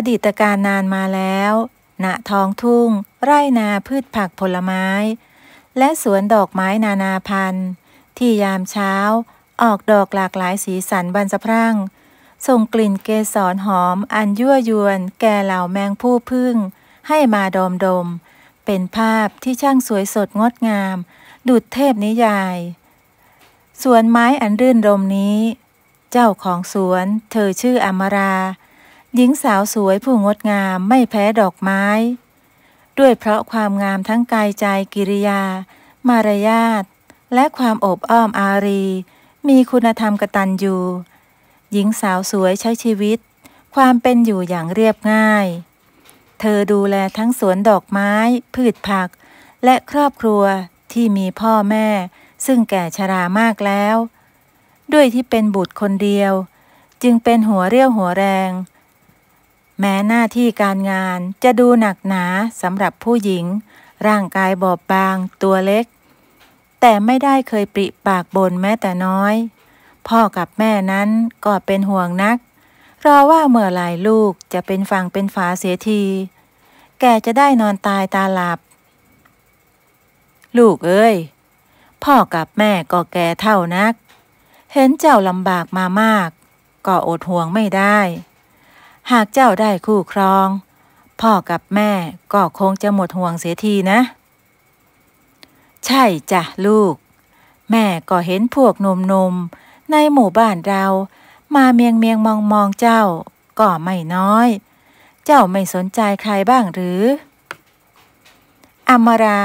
อดีตการนานมาแล้วณท้องทุ่งไร่นาพืชผักผลไม้ และสวนดอกไม้นานาพันธุ์ ที่ยามเช้า ออกดอกหลากหลายสีสันบรระพรั่งส่งกลิ่นเกสรหอมอันยั่วยวนแก่เหล่าแมงผู้พึ่ง ให้มาดมดม เป็นภาพที่ช่างสวยสดงดงาม ดุดเทพนิยาย สวนไม้อันรื่นรมนี้ เจ้าของสวนเธอชื่ออมราหญิงสาวสวยผู้งดงามไม่แพ้ดอกไม้ ด้วยเพราะความงามทั้งกายใจกิริยา มารยาทและความอบอ้อมอารี มีคุณธรรมกตัญญูหญิงสาวสวยใช้ชีวิต ความเป็นอยู่อย่างเรียบง่าย เธอดูแลทั้งสวนดอกไม้พืชผัก และครอบครัวที่มีพ่อแม่ซึ่งแก่ชรามากแล้ว ด้วยที่เป็นบุตรคนเดียว จึงเป็นหัวเรี่ยวหัวแรงแม้หน้าที่การงานจะดูหนักหนาสำหรับผู้หญิง ร่างกายบอบบางตัวเล็ก แต่ไม่ได้เคยปริปากบ่นแม้แต่น้อย พ่อกับแม่นั้นก็เป็นห่วงนัก รอว่าเมื่อหลายลูกจะเป็นฝั่งเป็นฝาเสียที แกจะได้นอนตายตาหลับ ลูกเอ้ยพ่อกับแม่ก็แก่เท่านัก เห็นเจ้าลำบากมามาก ก็อดห่วงไม่ได้หากเจ้าได้คู่ครอง พ่อกับแม่ก็คงจะหมดห่วงเสียทีนะ ใช่จ้ะลูก แม่ก็เห็นพวกหนุ่มๆ ในหมู่บ้านเรามาเมียงเมียงมองมองเจ้าก็ไม่น้อย เจ้าไม่สนใจใครบ้างหรือ อมรา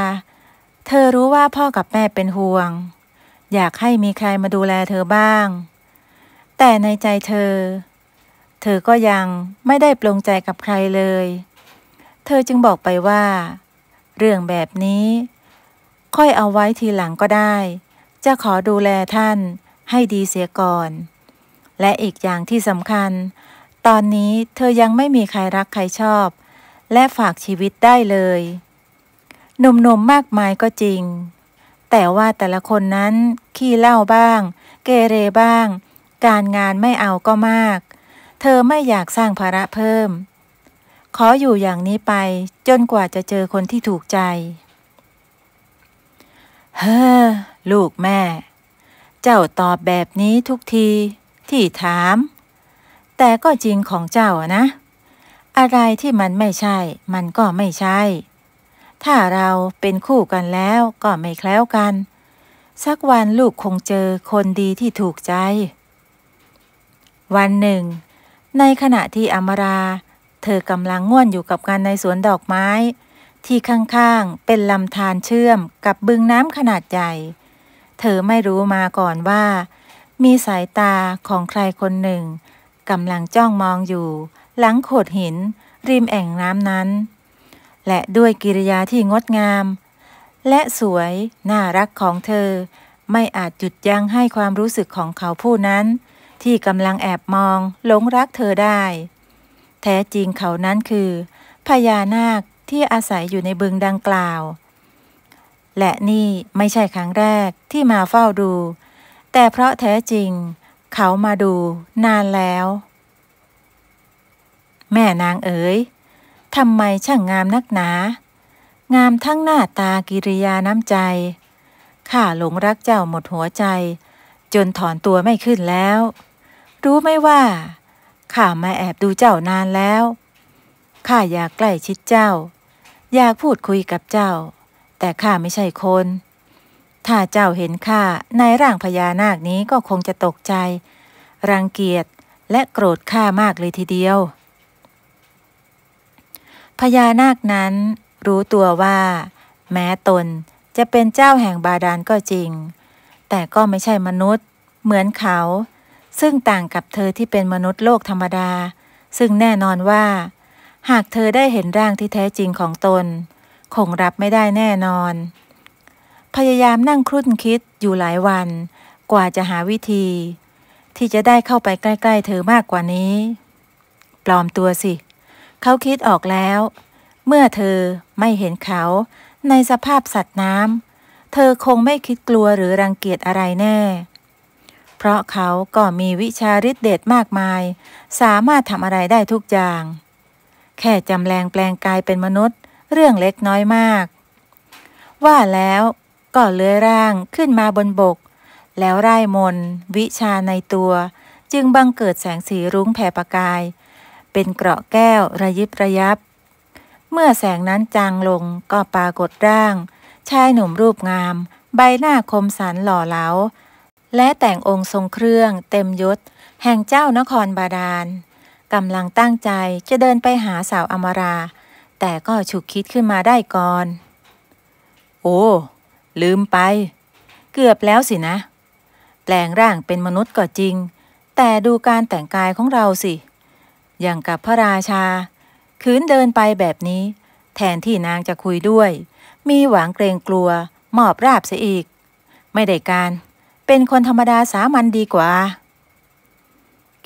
เธอรู้ว่าพ่อกับแม่เป็นห่วง อยากให้มีใครมาดูแลเธอบ้าง แต่ในใจเธอเธอก็ยังไม่ได้ปลงใจกับใครเลย เธอจึงบอกไปว่า เรื่องแบบนี้ ค่อยเอาไว้ทีหลังก็ได้ จะขอดูแลท่านให้ดีเสียก่อน และอีกอย่างที่สำคัญ ตอนนี้เธอยังไม่มีใครรักใครชอบ และฝากชีวิตได้เลย หนุ่มๆมมากมายก็จริง แต่ว่าแต่ละคนนั้นขี้เล่าบ้าง เกเรบ้าง การงานไม่เอาก็มากเธอไม่อยากสร้างภาระเพิ่ม ขออยู่อย่างนี้ไปจนกว่าจะเจอคนที่ถูกใจ เฮ้อ ลูกแม่ เจ้าตอบแบบนี้ทุกที ที่ถาม แต่ก็จริงของเจ้านะ อะไรที่มันไม่ใช่ มันก็ไม่ใช่ ถ้าเราเป็นคู่กันแล้วก็ไม่แคล้วกัน สักวันลูกคงเจอคนดีที่ถูกใจ วันหนึ่งในขณะที่อมรา เธอกำลังง่วนอยู่กับการในสวนดอกไม้ ที่ข้างๆเป็นลำธารเชื่อมกับบึงน้ำขนาดใหญ่เธอไม่รู้มาก่อนว่า มีสายตาของใครคนหนึ่งกำลังจ้องมองอยู่ หลังโขดหิน ริมแอ่งน้ำนั้น และด้วยกิริยาที่งดงาม และสวยน่ารักของเธอไม่อาจหยุดยั้งให้ความรู้สึกของเขาผู้นั้นที่กำลังแอบมองหลงรักเธอได้ แท้จริงเขานั้นคือ พญานาคที่อาศัยอยู่ในบึงดังกล่าว และนี่ไม่ใช่ครั้งแรกที่มาเฝ้าดู แต่เพราะแท้จริง เขามาดูนานแล้ว แม่นางเอ๋ยทำไมช่างงามนักหนา งามทั้งหน้าตากิริยาน้ำใจข้าหลงรักเจ้าหมดหัวใจ จนถอนตัวไม่ขึ้นแล้วรู้ไหมว่า ข้ามาแอบดูเจ้านานแล้ว ข้าอยากใกล้ชิดเจ้า อยากพูดคุยกับเจ้า แต่ข้าไม่ใช่คน ถ้าเจ้าเห็นข้าในร่างพญานาคนี้ก็คงจะตกใจ รังเกียจ และโกรธข้ามากเลยทีเดียว พญานาคนั้นรู้ตัวว่า แม้ตนจะเป็นเจ้าแห่งบาดาลก็จริง แต่ก็ไม่ใช่มนุษย์ เหมือนเขาซึ่งต่างกับเธอที่เป็นมนุษย์โลกธรรมดา ซึ่งแน่นอนว่า หากเธอได้เห็นร่างที่แท้จริงของตน คงรับไม่ได้แน่นอน พยายามนั่งครุ่นคิดอยู่หลายวัน กว่าจะหาวิธี ที่จะได้เข้าไปใกล้ๆเธอมากกว่านี้ ปลอมตัวสิเขาคิดออกแล้ว เมื่อเธอไม่เห็นเขาในสภาพสัตว์น้ำเธอคงไม่คิดกลัวหรือรังเกียจอะไรแน่เพราะเขาก็มีวิชาฤทธิ์เดชมากมาย สามารถทำอะไรได้ทุกอย่าง แค่จำแรงแปลงกายเป็นมนุษย์ เรื่องเล็กน้อยมาก ว่าแล้ว ก็เลื้อยร่างขึ้นมาบนบก แล้วไร้มน วิชาในตัว จึงบังเกิดแสงสีรุ้งแผ่ประกาย เป็นเกราะแก้วระยิบระยับ เมื่อแสงนั้นจางลงก็ปรากฏร่างชายหนุ่มรูปงาม ใบหน้าคมสันหล่อเหลาและแต่งองค์ทรงเครื่องเต็มยศ แห่งเจ้านครบาดาล กำลังตั้งใจจะเดินไปหาสาวอมรา แต่ก็ฉุกคิดขึ้นมาได้ก่อน โอ้ ลืมไป เกือบแล้วสินะ แปลงร่างเป็นมนุษย์ก็จริง แต่ดูการแต่งกายของเราสิ อย่างกับพระราชา คืนเดินไปแบบนี้ แทนที่นางจะคุยด้วย มีหวังเกรงกลัวมอบราบเสียอีก ไม่ได้การเป็นคนธรรมดาสามัญดีกว่า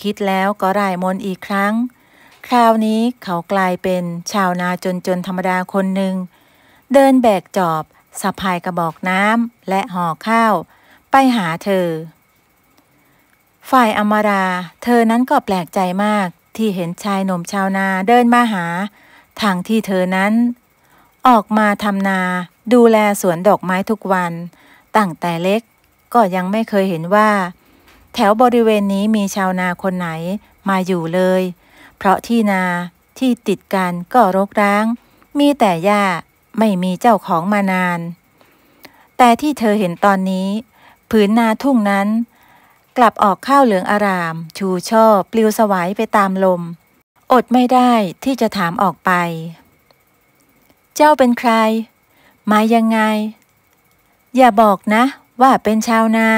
คิดแล้วก็ร่ายมนอีกครั้ง คราวนี้เขากลายเป็นชาวนาจนจนธรรมดาคนหนึ่ง เดินแบกจอบสะพายกระบอกน้ำและห่อข้าว ไปหาเธอ ฝ่ายอมาราเธอนั้นก็แปลกใจมากที่เห็นชายหนุ่มชาวนาเดินมาหาทางที่เธอนั้น ออกมาทำนาดูแลสวนดอกไม้ทุกวัน ตั้งแต่เล็กก็ยังไม่เคยเห็นว่า แถวบริเวณนี้มีชาวนาคนไหนมาอยู่เลย เพราะที่นาที่ติดกันก็รกร้าง มีแต่หญ้าไม่มีเจ้าของมานาน แต่ที่เธอเห็นตอนนี้ผืนนาทุ่งนั้น กลับออกข้าวเหลืองอาราม ชูช่อปลิวสวายไปตามลม อดไม่ได้ที่จะถามออกไป เจ้าเป็นใครมายังไง อย่าบอกนะว่าเป็นชาวนา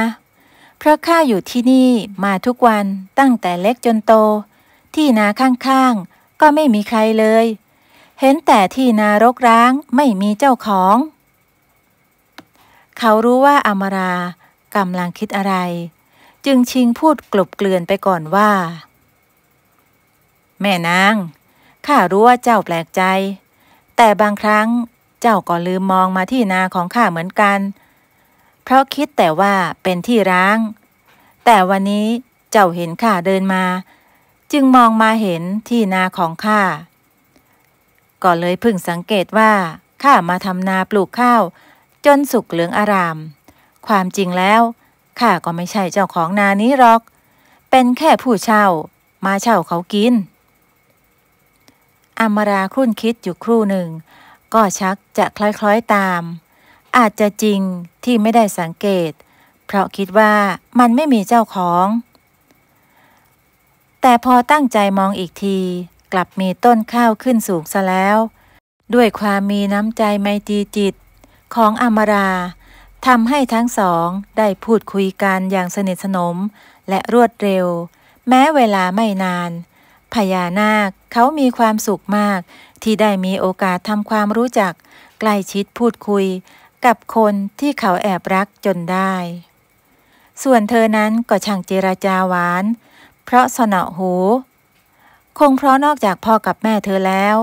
เพราะข้าอยู่ที่นี่มาทุกวันตั้งแต่เล็กจนโต ที่นาข้างๆ ก็ไม่มีใครเลย เห็นแต่ที่นารกร้างไม่มีเจ้าของ เขารู้ว่าอมารากำลังคิดอะไร จึงชิงพูดกลบเกลื่อนไปก่อนว่า แม่นางข้ารู้ว่าเจ้าแปลกใจ แต่บางครั้งเจ้าก็ลืมมองมาที่นาของข้าเหมือนกันเพราะคิดแต่ว่าเป็นที่ร้าง แต่วันนี้เจ้าเห็นข้าเดินมา จึงมองมาเห็นที่นาของข้า ก็เลยพึ่งสังเกตว่าข้ามาทำนาปลูกข้าวจนสุกเหลืองอาราม ความจริงแล้วข้าก็ไม่ใช่เจ้าของนานี้หรอก เป็นแค่ผู้เช่า มาเช่าเขากิน อมราคุ่นคิดอยู่ครู่หนึ่ง ก็ชักจะคล้อยๆตามอาจจะจริงที่ไม่ได้สังเกต เพราะคิดว่ามันไม่มีเจ้าของ แต่พอตั้งใจมองอีกที กลับมีต้นข้าวขึ้นสูงซะแล้ว ด้วยความมีน้ำใจไมตรีจิต ของอมราทำให้ทั้งสองได้พูดคุยกันอย่างสนิทสนมและรวดเร็ว แม้เวลาไม่นาน พญานาคเขามีความสุขมากที่ได้มีโอกาสทำความรู้จัก ใกล้ชิดพูดคุยกับคนที่เขาแอบรักจนได้ ส่วนเธอนั้นก็ ช่างเจรจาหวาน เพราะสนอหู คงเพราะนอกจากพ่อกับแม่เธอแล้ว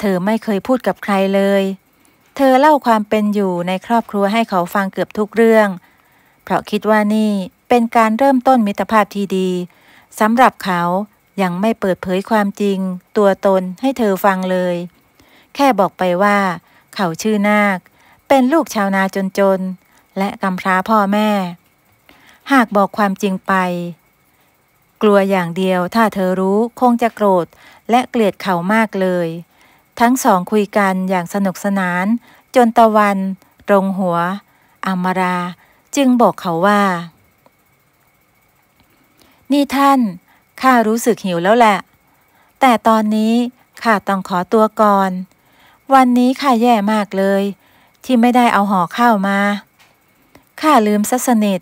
เธอไม่เคยพูดกับใครเลย เธอเล่าความเป็นอยู่ในครอบครัวให้เขาฟังเกือบทุกเรื่อง เพราะคิดว่านี่เป็นการเริ่มต้นมิตรภาพที่ดี สำหรับเขา ยังไม่เปิดเผยความจริง ตัวตนให้เธอฟังเลย แค่บอกไปว่า เขาชื่อนาคเป็นลูกชาวนาจนๆ และกำพร้าพ่อแม่ หากบอกความจริงไป กลัวอย่างเดียวถ้าเธอรู้ คงจะโกรธและเกลียดเขามากเลย ทั้งสองคุยกันอย่างสนุกสนาน จนตะวัน ตรงหัว อมารา จึงบอกเขาว่า นี่ท่านข้ารู้สึกหิวแล้วแหละ แต่ตอนนี้ข้าต้องขอตัวก่อน วันนี้ข้าแย่มากเลยที่ไม่ได้เอาห่อข้าวมา ข้าลืมซะสนิท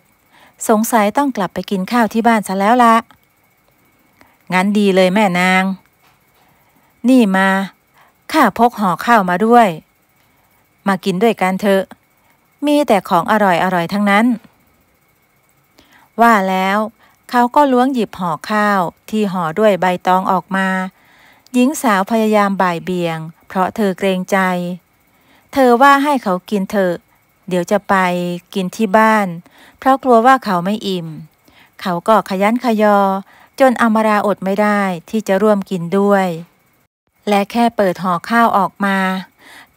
สงสัยต้องกลับไปกินข้าวที่บ้านซะแล้วละ งั้นดีเลยแม่นาง นี่มา ข้าพกห่อข้าวมาด้วย มากินด้วยกันเถอะ มีแต่ของอร่อยอร่อยทั้งนั้น ว่าแล้ว เขาก็ล้วงหยิบห่อข้าวที่ห่อด้วยใบตองออกมา หญิงสาวพยายามบ่ายเบี่ยง เพราะเธอเกรงใจเธอว่าให้เขากินเถอะ เดี๋ยวจะไป กินที่บ้าน เพราะกลัวว่าเขาไม่อิ่ม เขาก็ขยันขยอ จนอมราอดไม่ได้ที่จะร่วมกินด้วย และแค่เปิดห่อข้าวออกมา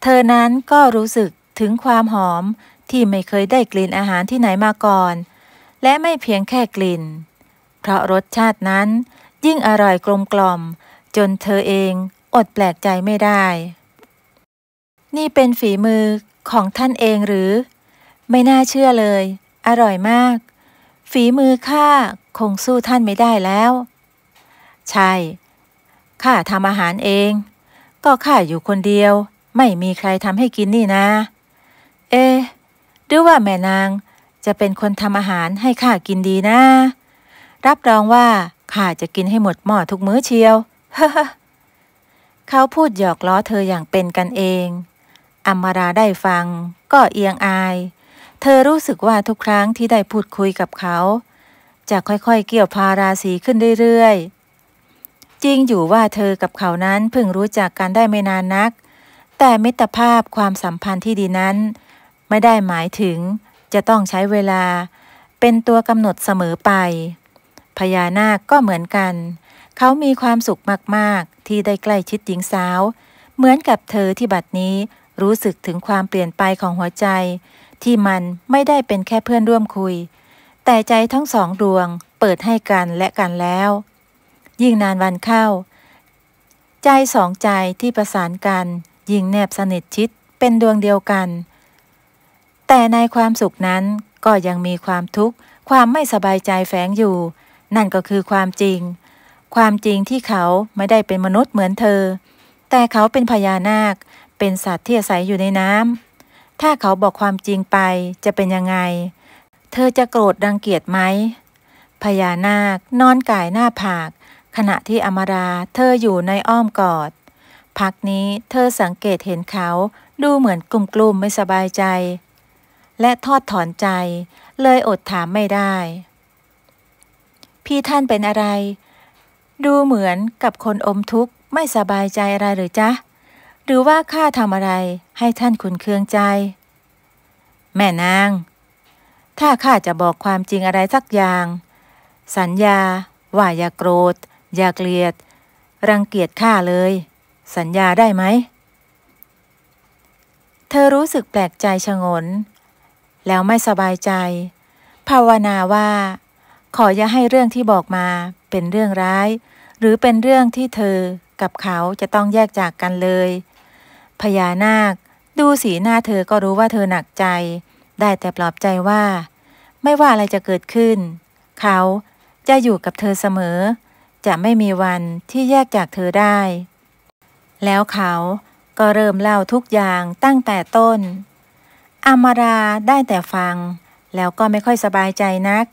เธอนั้นก็รู้สึกถึงความหอมที่ไม่เคยได้กลิ่นอาหารที่ไหนมาก่อน และไม่เพียงแค่กลิ่น เพราะรสชาตินั้น ยิ่งอร่อยกลม กล่อม จนเธอเองอดแปลกใจไม่ได้นี่เป็นฝีมือของท่านเองหรือ ไม่น่าเชื่อเลย อร่อยมาก ฝีมือข้าคงสู้ท่านไม่ได้แล้ว ใช่ข้าทำอาหารเอง ก็ข้าอยู่คนเดียว ไม่มีใครทำให้กินนี่นะ เอ๊หรือว่าแม่นางจะเป็นคนทำอาหารให้ข้ากินดีนะ รับรองว่าข้าจะกินให้หมดหม้อทุกมื้อเชียวเขาพูดหยอกล้อเธออย่างเป็นกันเองอมมาราได้ฟังก็เอียงอาย เธอรู้สึกว่าทุกครั้งที่ได้พูดคุยกับเขา จะค่อยๆเกี่ยวพาราศีขึ้นเรื่อยๆ จริงอยู่ว่าเธอกับเขานั้น เพิ่งรู้จักกันได้ไม่นานนัก แต่มิตรภาพความสัมพันธ์ที่ดีนั้น ไม่ได้หมายถึงจะต้องใช้เวลาเป็นตัวกำหนดเสมอไป พญานาคก็เหมือนกัน เขามีความสุขมากๆที่ได้ใกล้ชิดหญิงสาว เหมือนกับเธอที่บัดนี้รู้สึกถึงความเปลี่ยนไปของหัวใจ ที่มันไม่ได้เป็นแค่เพื่อนร่วมคุย แต่ใจทั้งสองดวง เปิดให้กันและกันแล้ว ยิ่งนานวันเข้า ใจสองใจที่ประสานกัน ยิ่งแนบสนิทชิดเป็นดวงเดียวกัน แต่ในความสุขนั้นก็ยังมีความทุกข์ ความไม่สบายใจแฝงอยู่ นั่นก็คือความจริง ความจริงที่เขาไม่ได้เป็นมนุษย์เหมือนเธอ แต่เขาเป็นพญานาคเป็นสัตว์ที่อาศัยอยู่ในน้ำ ถ้าเขาบอกความจริงไปจะเป็นยังไง เธอจะโกรธรังเกียจไหม พญานาคนอนกายหน้าผาก ขณะที่อมรา เธออยู่ในอ้อมกอด พักนี้เธอสังเกตเห็นเขาดูเหมือนกลุ่มๆไม่สบายใจ และทอดถอนใจเลยอดถามไม่ได้ พี่ท่านเป็นอะไร ดูเหมือนกับคนอมทุกข์ไม่สบายใจอะไรหรือจ๊ะหรือว่าข้าทำอะไรให้ท่านขุนเคืองใจ แม่นาง ถ้าข้าจะบอกความจริงอะไรสักอย่าง สัญญาว่าอย่าโกรธ อย่าเกลียด รังเกียจข้าเลย สัญญาได้ไหมเธอรู้สึกแปลกใจชงน แล้วไม่สบายใจ ภาวนาว่า ขออย่าให้เรื่องที่บอกมาเป็นเรื่องร้าย หรือเป็นเรื่องที่เธอกับเขาจะต้องแยกจากกันเลยพญานาคดูสีหน้าเธอก็รู้ว่าเธอหนักใจ ได้แต่ปลอบใจว่า ไม่ว่าอะไรจะเกิดขึ้น เขาจะอยู่กับเธอเสมอ จะไม่มีวันที่แยกจากเธอได้ แล้วเขาก็เริ่มเล่าทุกอย่างตั้งแต่ต้นอมาราได้แต่ฟัง แล้วก็ไม่ค่อยสบายใจนัก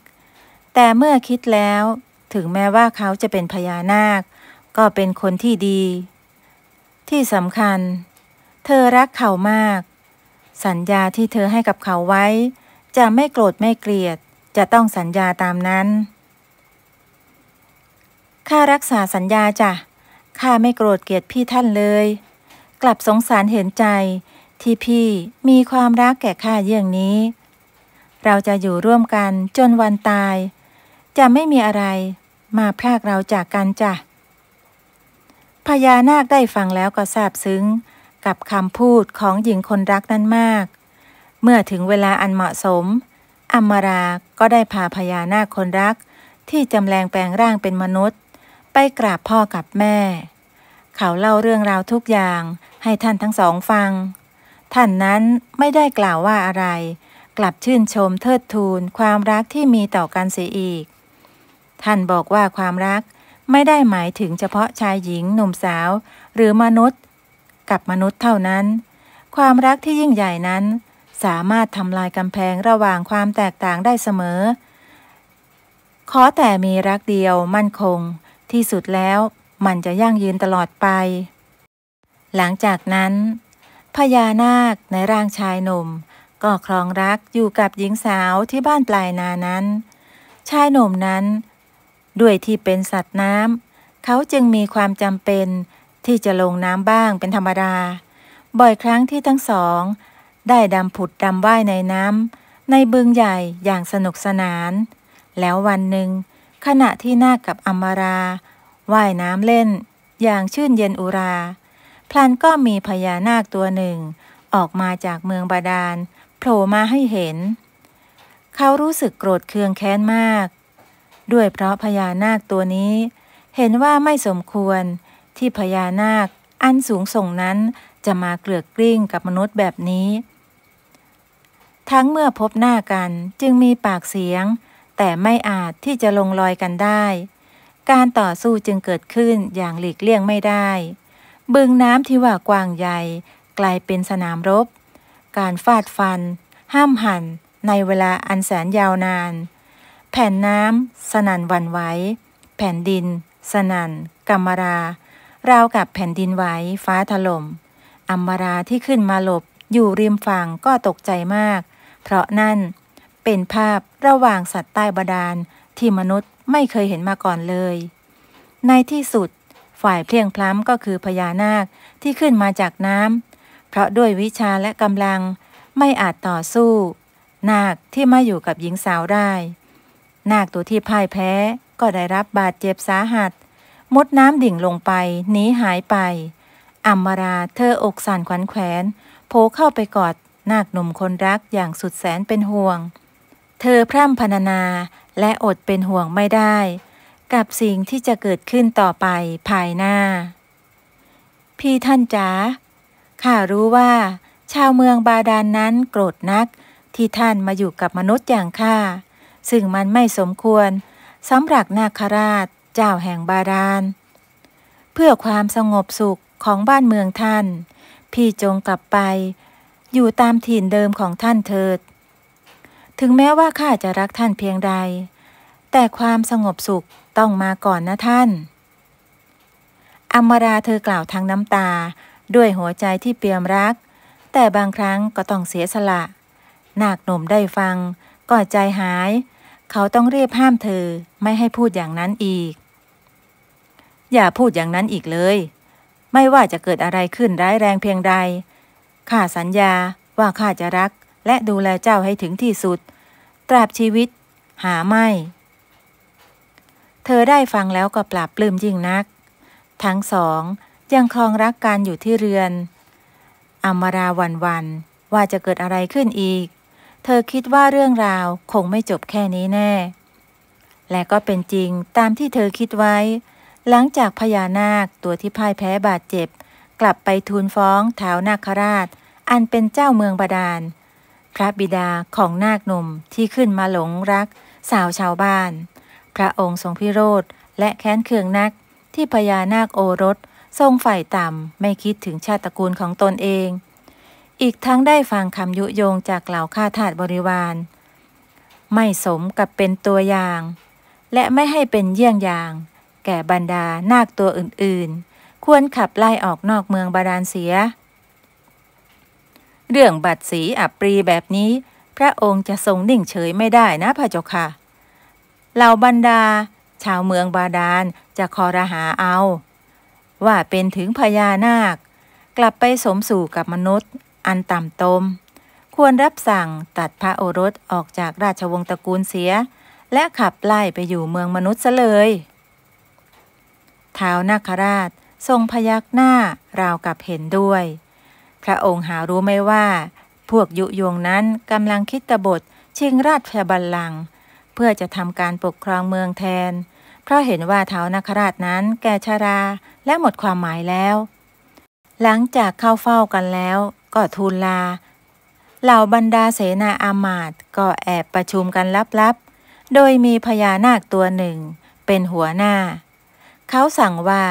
แต่เมื่อคิดแล้วถึงแม้ว่าเขาจะเป็นพญานาค ก็เป็นคนที่ดี ที่สำคัญเธอรักเขามาก สัญญาที่เธอให้กับเขาไว้ จะไม่โกรธไม่เกลียด จะต้องสัญญาตามนั้น ข้ารักษาสัญญาจ้ะข้าไม่โกรธเกลียดพี่ท่านเลย กลับสงสารเห็นใจ ที่พี่มีความรักแก่ข้าเยี่ยงนี้ เราจะอยู่ร่วมกันจนวันตาย จะไม่มีอะไรมาพรากเราจากกันจ้ะพญานาคได้ฟังแล้วก็ซาบซึ้งกับคำพูดของหญิงคนรักนั้นมาก เมื่อถึงเวลาอันเหมาะสมอมรา ก็ได้พาพญานาคคนรัก ที่จำแรงแปลงร่างเป็นมนุษย์ ไปกราบพ่อกับแม่ เขาเล่าเรื่องราวทุกอย่าง ให้ท่านทั้งสองฟัง ท่านนั้นไม่ได้กล่าวว่าอะไร กลับชื่นชมเทิดทูนความรักที่มีต่อกันเสียอีก ท่านบอกว่าความรักไม่ได้หมายถึงเฉพาะชายหญิงหนุ่มสาว หรือมนุษย์กับมนุษย์เท่านั้น ความรักที่ยิ่งใหญ่นั้น สามารถทำลายกำแพงระหว่างความแตกต่างได้เสมอ ขอแต่มีรักเดียวมั่นคงที่สุดแล้วมันจะยั่งยืนตลอดไป หลังจากนั้น พญานาคในร่างชายหนุ่มก็ครองรักอยู่กับหญิงสาวที่บ้านปลายนานั้น ชายหนุ่มนั้น ด้วยที่เป็นสัตว์น้ำเขาจึงมีความจำเป็นที่จะลงน้ำบ้างเป็นธรรมดา บ่อยครั้งที่ทั้งสอง ได้ดำผุดดำว่ายในน้ำในบึงใหญ่อย่างสนุกสนาน แล้ววันหนึ่ง ขณะที่นาคกับอมาราว่ายน้ำเล่น อย่างชื่นเย็นอุรา พลันก็มีพญานาคตัวหนึ่ง ออกมาจากเมืองบาดาลโผล่มาให้เห็น เขารู้สึกโกรธเคืองแค้นมาก ด้วยเพราะพญานาคตัวนี้ เห็นว่าไม่สมควรที่พญานาคอันสูงส่งนั้นจะมาเกลือกกลิ้งกับมนุษย์แบบนี้ ทั้งเมื่อพบหน้ากันจึงมีปากเสียง แต่ไม่อาจที่จะลงรอยกันได้ การต่อสู้จึงเกิดขึ้นอย่างหลีกเลี่ยงไม่ได้ บึงน้ำที่ว่ากว้างใหญ่ กลายเป็นสนามรบ การฟาดฟัน ห้ามหัน ในเวลาอันแสนยาวนาน แผ่นน้ำสนั่นวันไหวแผ่นดินสนั่น กรรมราราวกับแผ่นดินไหวฟ้าถลม่มอัมมาราที่ขึ้นมาหลบอยู่ริมฝั่งก็ตกใจมาก เพราะนั่นเป็นภาพระหว่างสัตว์ใต้บาดาลที่มนุษย์ไม่เคยเห็นมาก่อนเลย ในที่สุดฝ่ายเพลียงพล้ำก็คือพญานาคที่ขึ้นมาจากน้ำเพราะด้วยวิชาและกำลังไม่อาจต่อสู้ นาคที่มาอยู่กับหญิงสาวได้ นาคตัวที่พ่ายแพ้ก็ได้รับบาดเจ็บสาหัสมดน้ำดิ่งลงไปหนีหายไปอัมมาราเธออกสั่นขวัญแขวนโผเข้าไปกอดนาคหนุ่มคนรักอย่างสุดแสนเป็นห่วง เธอพร่ำพรรณนาและอดเป็นห่วงไม่ได้ กับสิ่งที่จะเกิดขึ้นต่อไปภายหน้า พี่ท่านจ๋าข้ารู้ว่า ชาวเมืองบาดาลนนั้นโกรธนักที่ท่านมาอยู่กับมนุษย์อย่างข้าซึ่งมันไม่สมควรสำหรับนาคราชเจ้าแห่งบาดาลเพื่อความสงบสุขของบ้านเมืองท่าน พี่จงกลับไป อยู่ตามถิ่นเดิมของท่านเถิด ถึงแม้ว่าข้าจะรักท่านเพียงใด แต่ความสงบสุขต้องมาก่อนนะท่านอมราเธอกล่าวทั้งน้ำตาด้วยหัวใจที่เปี่ยมรัก แต่บางครั้งก็ต้องเสียสละนาคหนุ่มได้ฟังก็ใจหาย เขาต้องเรียบห้ามเธอ ไม่ให้พูดอย่างนั้นอีกอย่าพูดอย่างนั้นอีกเลย ไม่ว่าจะเกิดอะไรขึ้นร้ายแรงเพียงใด ข้าสัญญาว่าข้าจะรัก และดูแลเจ้าให้ถึงที่สุด ตราบชีวิต หาไม่ เธอได้ฟังแล้วก็ปรับปลื้มยิ่งนัก ทั้งสอง ยังคลองรักกันอยู่ที่เรือน อมราวันวันว่าจะเกิดอะไรขึ้นอีก เธอคิดว่าเรื่องราวคงไม่จบแค่นี้แน่ และก็เป็นจริงตามที่เธอคิดไว้หลังจากพญานาคตัวที่พ่ายแพ้บาดเจ็บ กลับไปทูลฟ้องเท้านาคราช อันเป็นเจ้าเมืองบาดาล พระบิดาของนาคหนุ่มที่ขึ้นมาหลงรักสาวชาวบ้าน พระองค์ทรงพิโรธและแค้นเคืองนัก ที่พญานาคโอรสทรงฝ่ายต่ำไม่คิดถึงชาติตระกูลของตนเอง อีกทั้งได้ฟังคำยุโยงจากเหล่าข้าทาสบริวาร ไม่สมกับเป็นตัวอย่าง และไม่ให้เป็นเยี่ยงอย่างแก่บรรดานาคตัวอื่นๆ ควรขับไล่ออกนอกเมืองบาดาลเสีย เรื่องบัตรสีอับปรีแบบนี้ พระองค์จะทรงนิ่งเฉยไม่ได้นะพระเจ้าค่ะเหล่าบรรดา ชาวเมืองบาดาลจะคอรหาเอา ว่าเป็นถึงพญานาค กลับไปสมสู่กับมนุษย์ อันต่ำตม ควรรับสั่งตัดพระโอรสออกจากราชวงศ์ตระกูลเสีย และขับไล่ไปอยู่เมืองมนุษย์ซะเลยท้าวนาคราชทรงพยักหน้าราวกับเห็นด้วย พระองค์หารู้ไม่ว่า พวกยุยงนั้นกำลังคิดตบทชิงราชบัลลังก์เพื่อจะทำการปกครองเมืองแทน เพราะเห็นว่าเท้านาคราชนั้นแก่ชาราและหมดความหมายแล้ว หลังจากเข้าเฝ้ากันแล้วก็ทูลลา เหล่าบรรดาเสนาอามาตก็แอบประชุมกันลับ ๆ โดยมีพญานาคตัวหนึ่ง เป็นหัวหน้าเขาสั่งว่า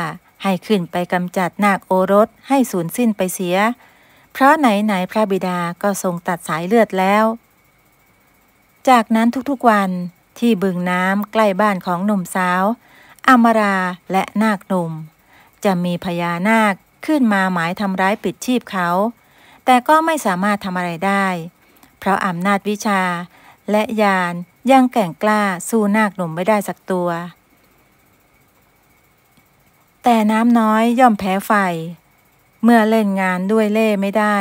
ให้ขึ้นไปกำจัดนาคโอรสให้สูญสิ้นไปเสีย เพราะไหนไหนพระบิดาก็ทรงตัดสายเลือดแล้ว จากนั้นทุกๆวันที่บึงน้ำใกล้บ้านของหนุ่มสาวอมราและนาคหนุ่ม จะมีพญานาคขึ้นมาหมายทำร้ายปิดชีพเขา แต่ก็ไม่สามารถทำอะไรได้ เพราะอำนาจวิชาและยานยังแก่งกล้าสู้นาคหนุ่มไม่ได้สักตัวแต่น้ำน้อยย่อมแพ้ไฟ เมื่อเล่นงานด้วยเล่ไม่ได้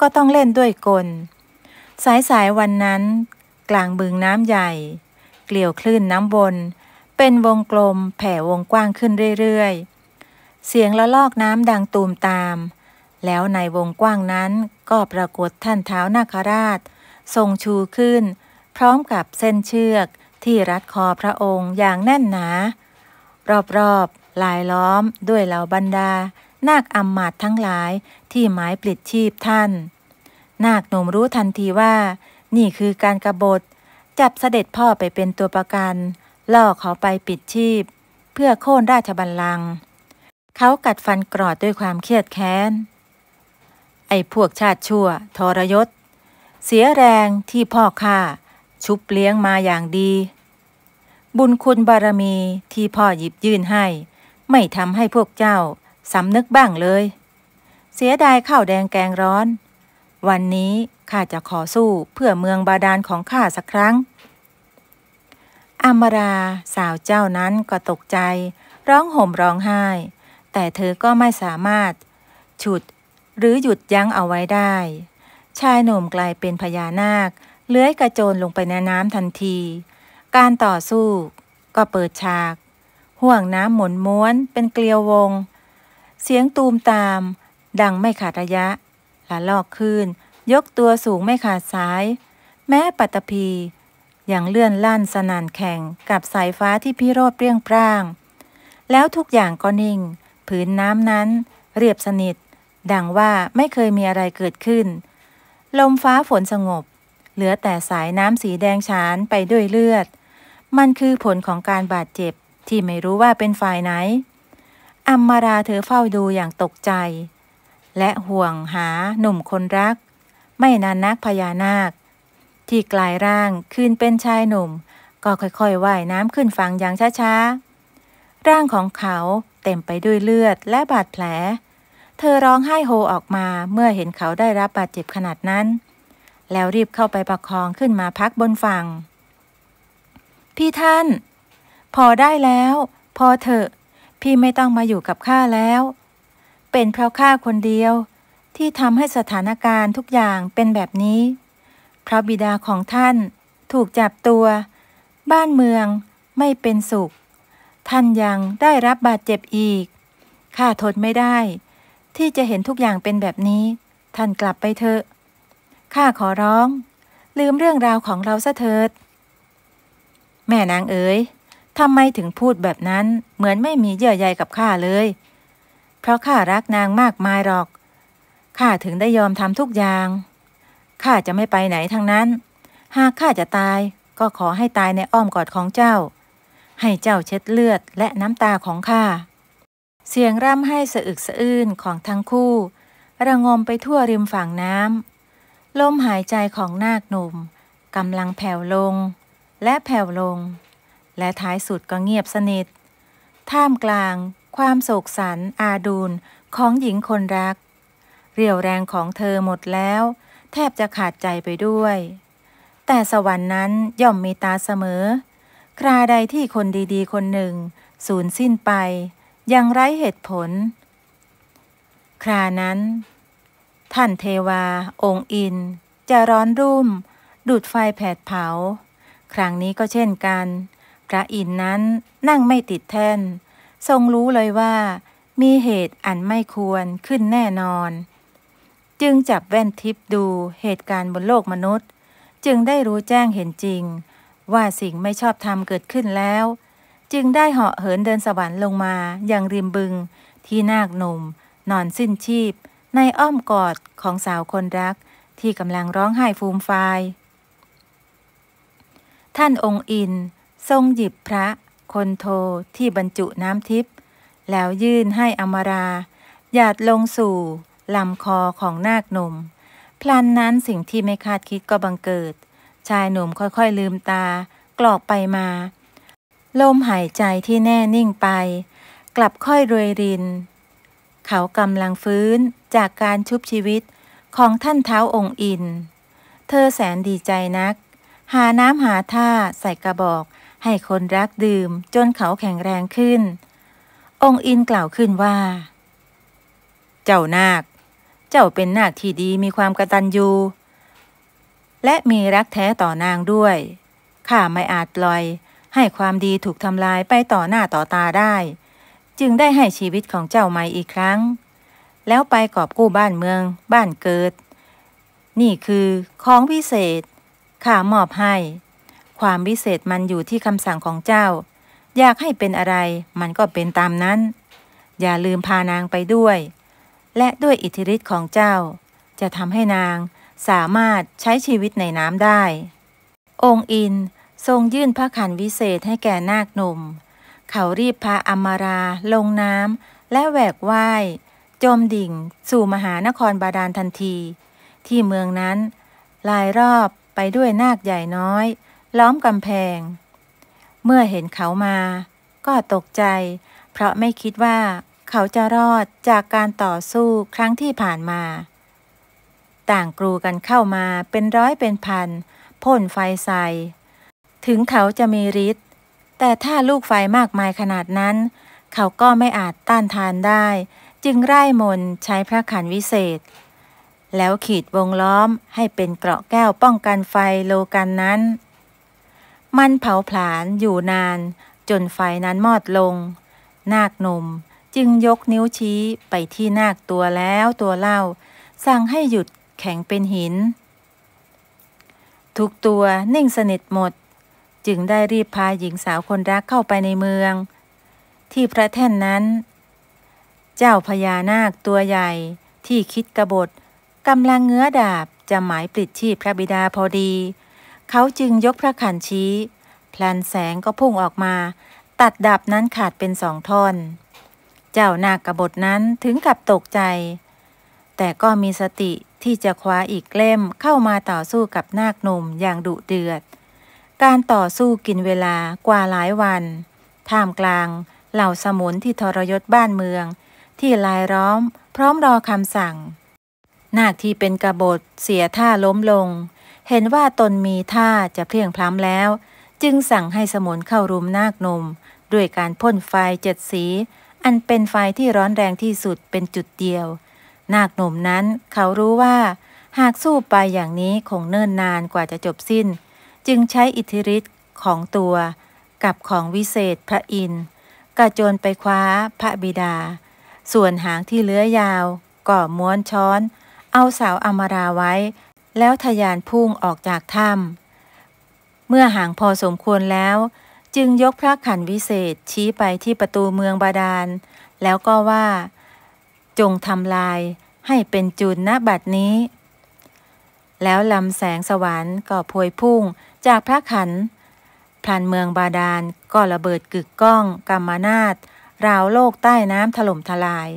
ก็ต้องเล่นด้วยกล สายสายวันนั้น กลางบึงน้ำใหญ่ เกลี่ยวคลื่นน้ำบนเป็นวงกลมแผ่วงกว้างขึ้นเรื่อยๆ เสียงละลอกน้ำดังตูมตาม แล้วในวงกว้างนั้นก็ปรากฏท่านเท้านาคราช ทรงชูขึ้นพร้อมกับเส้นเชือกที่รัดคอพระองค์อย่างแน่นหนา รอบๆลายล้อมด้วยเหล่าบรรดา นาคอัมมาตทั้งหลายที่หมายปลิดชีพท่าน นาคหนุ่มรู้ทันทีว่า นี่คือการกรบฏ จับเสด็จพ่อไปเป็นตัวประกันล่อเขาไปปิดชีพ เพื่อโค่นราชบัลลังก์เขากัดฟันกรอดด้วยความเครียดแค้นไอ้พวกชาติชั่ว ทรยศเสียแรงที่พ่อข้าชุบเลี้ยงมาอย่างดี บุญคุณบารมีที่พ่อหยิบยื่นให้ไม่ทำให้พวกเจ้าสำนึกบ้างเลย เสียดายข้าวแดงแกงร้อน วันนี้ข้าจะขอสู้เพื่อเมืองบาดาลของข้าสักครั้งอมราสาวเจ้านั้นก็ตกใจ ร้องห่มร้องไห้ แต่เธอก็ไม่สามารถ ฉุดหรือหยุดยั้งเอาไว้ได้ ชายหนุ่มกลายเป็นพญานาค เลื้อยกระโจนลงไปในน้ำทันที การต่อสู้ก็เปิดฉากห่วงน้ำหมุนม้วนเป็นเกลียววง เสียงตูมตาม ดังไม่ขาดระยะละลอกขึ้นยกตัวสูงไม่ขาดสาย แม้ปัตภีอย่างเลื่อนลั่นสนานแข่งกับสายฟ้าที่พิโรธเปรี้ยงปร่าง แล้วทุกอย่างก็นิ่งผืนน้ำนั้นเรียบสนิท ดังว่าไม่เคยมีอะไรเกิดขึ้น ลมฟ้าฝนสงบ เหลือแต่สายน้ำสีแดงฉานไปด้วยเลือด มันคือผลของการบาดเจ็บที่ไม่รู้ว่าเป็นฝ่ายไหน อัมมาราเธอเฝ้าดูอย่างตกใจ และห่วงหาหนุ่มคนรัก ไม่นานนักพญานาค ที่กลายร่างขึ้นเป็นชายหนุ่ม ก็ค่อยๆว่ายน้ำขึ้นฝั่งอย่างช้าๆ ร่างของเขาเต็มไปด้วยเลือดและบาดแผล เธอร้องไห้โฮออกมาเมื่อเห็นเขาได้รับบาดเจ็บขนาดนั้น แล้วรีบเข้าไปประคองขึ้นมาพักบนฝั่งพี่ท่านพอได้แล้ว พอเถอะพี่ไม่ต้องมาอยู่กับข้าแล้ว เป็นเพราะข้าคนเดียวที่ทำให้สถานการณ์ทุกอย่างเป็นแบบนี้ พระบิดาของท่านถูกจับตัว บ้านเมืองไม่เป็นสุข ท่านยังได้รับบาดเจ็บอีก ข้าทนไม่ได้ ที่จะเห็นทุกอย่างเป็นแบบนี้ ท่านกลับไปเถอะข้าขอร้อง ลืมเรื่องราวของเราซะเถิด แม่นางเอ๋ยทำไมถึงพูดแบบนั้น เหมือนไม่มีเยื่อใยกับข้าเลย เพราะข้ารักนางมากมายหรอก ข้าถึงได้ยอมทำทุกอย่าง ข้าจะไม่ไปไหนทั้งนั้น หากข้าจะตายก็ขอให้ตายในอ้อมกอดของเจ้า ให้เจ้าเช็ดเลือดและน้ำตาของข้า เสียงร่ำไห้สะอึกสะอื้นของทั้งคู่ ระงมไปทั่วริมฝั่งน้ำลมหายใจของนาคหนุ่มกำลังแผ่วลง และแผ่วลงและท้ายสุดก็เงียบสนิท ท่ามกลางความโศกสันอาดูลของหญิงคนรัก เรียวแรงของเธอหมดแล้ว แทบจะขาดใจไปด้วย แต่สวรรค์นั้นย่อมมีตาเสมอ คราใดที่คนดีๆ คนหนึ่งสูญสิ้นไปยังไร้เหตุผล ครานั้น ท่านเทวา องค์อิน จะร้อนรุ่มดูดไฟแผดเผา ครั้งนี้ก็เช่นกันพระอินนั้นนั่งไม่ติดแท่นทรงรู้เลยว่า มีเหตุอันไม่ควรขึ้นแน่นอน จึงจับแว่นทิพดูเหตุการณ์บนโลกมนุษย์ จึงได้รู้แจ้งเห็นจริง ว่าสิ่งไม่ชอบธรรมเกิดขึ้นแล้ว จึงได้เหาะเหินเดินสวรรค์ลงมาอย่างริมบึง ที่นาคหนุ่ม นอนสิ้นชีพ ในอ้อมกอดของสาวคนรักที่กำลังร้องไห้ฟูมฟายท่านองค์อินทรงหยิบพระคนโท ที่บรรจุน้ำทิพย์แล้วยื่นให้อมราหยาดลงสู่ลำคอของนาคหนุ่ม พลันนั้นสิ่งที่ไม่คาดคิดก็บังเกิด ชายหนุ่มค่อยๆลืมตากรอกไปมา ลมหายใจที่แน่นิ่งไป กลับค่อยรวยริน เขากำลังฟื้นจากการชุบชีวิตของท่านเท้าองค์อินเธอแสนดีใจนัก หาน้ำหาท่าใส่กระบอกให้คนรักดื่มจนเขาแข็งแรงขึ้น องค์อินกล่าวขึ้นว่า เจ้านาค เจ้าเป็นนาคที่ดีมีความกระตันยูและมีรักแท้ต่อนางด้วย ข้าไม่อาจปล่อย ให้ความดีถูกทำลายไปต่อหน้าต่อตาได้ จึงได้ให้ชีวิตของเจ้าใหม่อีกครั้ง แล้วไปกอบกู้บ้านเมืองบ้านเกิด นี่คือของพิเศษข้ามอบให้ความวิเศษมันอยู่ที่คำสั่งของเจ้า อยากให้เป็นอะไรมันก็เป็นตามนั้น อย่าลืมพานางไปด้วย และด้วยอิทธิฤทธิ์ของเจ้า จะทำให้นางสามารถใช้ชีวิตในน้ำได้ องค์อินทรงยื่นพระขันวิเศษให้แก่นาคหนุ่ม เขารีบพาอมารา ลงน้ำและแหวกว่ายจมดิ่ง สู่มหานครบาดาลทันที ที่เมืองนั้น ลายรอบไปด้วยนาคใหญ่น้อยล้อมกำแพง เมื่อเห็นเขามา ก็ตกใจ เพราะไม่คิดว่าเขาจะรอดจากการต่อสู้ครั้งที่ผ่านมา ต่างกรูกันเข้ามาเป็นร้อยเป็นพัน พ่นไฟใส่ ถึงเขาจะมีฤทธิ์ แต่ถ้าลูกไฟมากมายขนาดนั้น เขาก็ไม่อาจต้านทานได้ จึงไร้มนใช้พระขันวิเศษ แล้วขีดวงล้อมให้เป็นเกราะแก้วป้องกันไฟโลกันนั้นมันเผาผลาญอยู่นาน จนไฟนั้นมอดลง นาคหนุ่มจึงยกนิ้วชี้ไปที่นาคตัวแล้วตัวเล่าสั่งให้หยุดแข็งเป็นหิน ทุกตัวนิ่งสนิทหมดจึงได้รีบพาหญิงสาวคนรักเข้าไปในเมือง ที่พระแท่นนั้น เจ้าพญานาคตัวใหญ่ที่คิดกบฏกำลังเงื้อดาบจะหมายปลิดชีพพระบิดาพอดีเขาจึงยกพระขันชี้ พลันแสงก็พุ่งออกมา ตัดดาบนั้นขาดเป็นสองท่อน เจ้านาคกบทนั้นถึงกับตกใจ แต่ก็มีสติที่จะคว้าอีกเล่มเข้ามาต่อสู้กับนาคหนุ่มอย่างดุเดือด การต่อสู้กินเวลากว่าหลายวัน ท่ามกลาง เหล่าสมุนที่ทรยศบ้านเมือง ที่ลายล้อม พร้อมรอคำสั่ง นาคที่เป็นกระบทเสียท่าล้มลงเห็นว่าตนมีท่าจะเพียงพล้ำแล้ว จึงสั่งให้สมุนเข้ารุมนาคนม ด้วยการพ่นไฟเจ็ดสี อันเป็นไฟที่ร้อนแรงที่สุดเป็นจุดเดียว นาคหนุ่มนั้นเขารู้ว่า หากสู้ไปอย่างนี้คงเนิ่นนานกว่าจะจบสิ้น จึงใช้อิทธิฤทธิ์ของตัว กับของวิเศษพระอินทร์ กระโจนไปคว้าพระบิดา ส่วนหางที่เลื้อยยาวก่อม้วนช้อนเอาเสาอมราไว้แล้วทยานพุ่งออกจากถ้ำ เมื่อห่างพอสมควรแล้ว จึงยกพระขันวิเศษชี้ไปที่ประตูเมืองบาดาลแล้วก็ว่า จงทำลายให้เป็นจุนณบัดนี้ แล้วลำแสงสวรรค์ก็พวยพุ่งจากพระขันพลันเมืองบาดาลก็ระเบิดกึกก้องกรรมนาตราวโลกใต้น้ำถล่มทลาย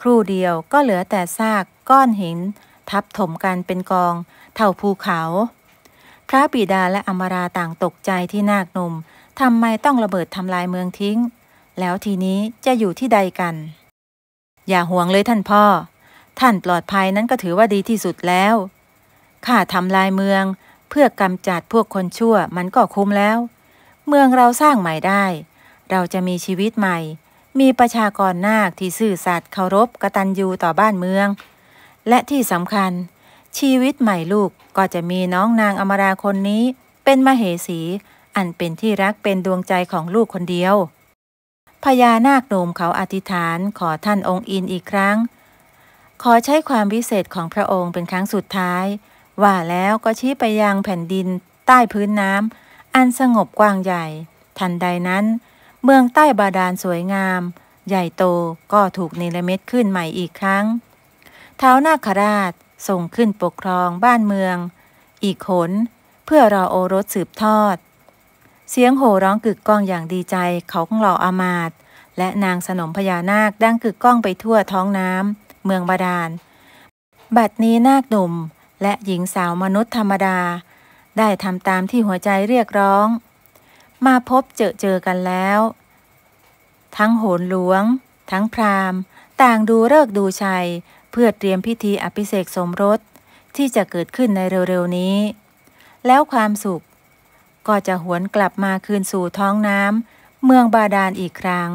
ครู่เดียวก็เหลือแต่ซากก้อนหินทับถมกันเป็นกอง เท่าภูเขาพระบิดาและอมราต่างตกใจที่นาคหนุ่มทำไมต้องระเบิดทำลายเมืองทิ้ง แล้วทีนี้จะอยู่ที่ใดกัน อย่าห่วงเลยท่านพ่อ ท่านปลอดภัยนั้นก็ถือว่าดีที่สุดแล้ว ข้าทำลายเมือง เพื่อกำจัดพวกคนชั่วมันก็คุ้มแล้ว เมืองเราสร้างใหม่ได้ เราจะมีชีวิตใหม่ มีประชากรนาคที่ซื่อสัตย์เคารพ กตัญญูต่อบ้านเมืองและที่สำคัญ ชีวิตใหม่ลูกก็จะมีน้องนางอมราคนนี้ เป็นมเหสี อันเป็นที่รักเป็นดวงใจของลูกคนเดียว พญานาคโนมเขาอธิษฐานขอท่านองค์อินอีกครั้ง ขอใช้ความวิเศษของพระองค์เป็นครั้งสุดท้าย ว่าแล้วก็ชี้ไปยังแผ่นดินใต้พื้นน้ำอันสงบกว้างใหญ่ ทันใดนั้น เมืองใต้บาดาลสวยงาม ใหญ่โตก็ถูกเนรเมตขึ้นใหม่อีกครั้งท้าวนาคราชทรงขึ้นปกครองบ้านเมือง อีกขนเพื่อรอโอรสสืบทอด เสียงโห่ร้องกึกก้องอย่างดีใจเขาของหล่ออามาตและนางสนมพญานาคดังกึกก้องไปทั่วท้องน้ำเมืองบาดาล บัดนี้นาคหนุ่มและหญิงสาวมนุษย์ธรรมดา ได้ทำตามที่หัวใจเรียกร้อง มาพบเจอเจอกันแล้ว ทั้งโหนหลวง ทั้งพราหมณ์ต่างดูเลิกดูชัยเพื่อเตรียมพิธีอภิเษกสมรสที่จะเกิดขึ้นในเร็วๆนี้ แล้วความสุข ก็จะหวนกลับมาคืนสู่ท้องน้ำเมืองบาดาลอีกครั้ง